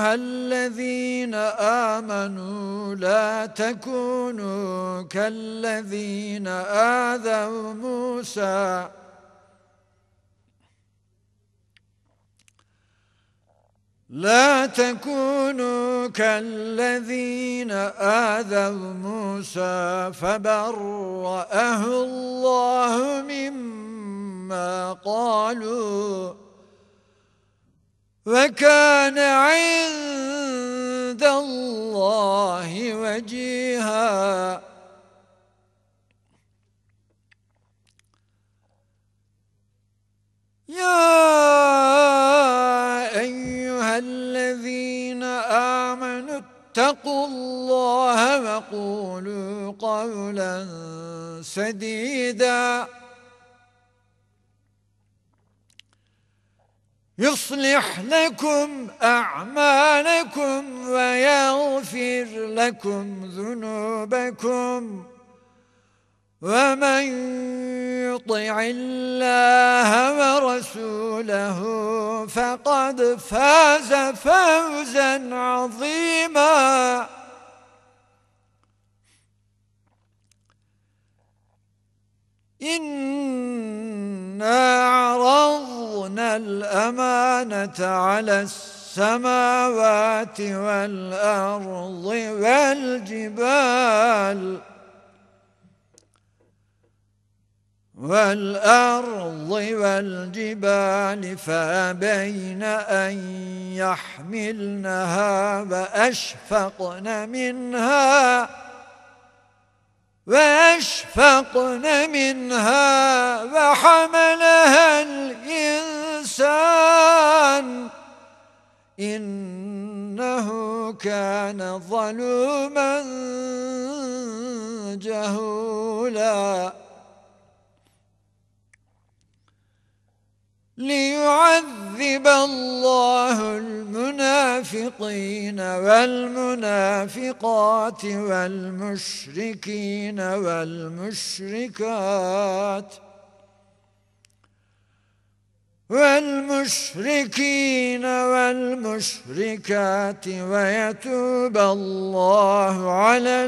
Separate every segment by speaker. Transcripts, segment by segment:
Speaker 1: أيها الذين آمنوا لا تكونوا كالذين آذوا موسى لا تكونوا كالذين آذوا موسى فبرأه الله مما قالوا وكان عند الله وجيها يا أيها الذين آمنوا اتقوا الله وقولوا قولا سديداً يصلح لكم أعمالكم ويغفر لكم ذنوبكم ومن يطع الله ورسوله فقد فاز فوزا عظيما إن الأمانة على السماوات والأرض والجبال وَالْأَرْضِ وَالْجِبَالِ فَأَبَيْنَ أَنْ يَحْمِلْنَهَا وَأَشْفَقْنَ مِنْهَا وَأَشْفَقْنَ مِنْهَا وَحَمَلَهَا الْإِنْسَانُ كان ظلوما جهولا ليعذب الله المنافقين والمنافقات والمشركين والمشركات والمشركين والمشركات ويتوب الله على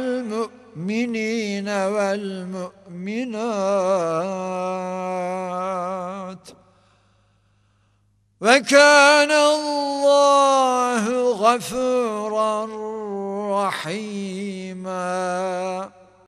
Speaker 1: المؤمنين والمؤمنات وكان الله غفورا رحيماً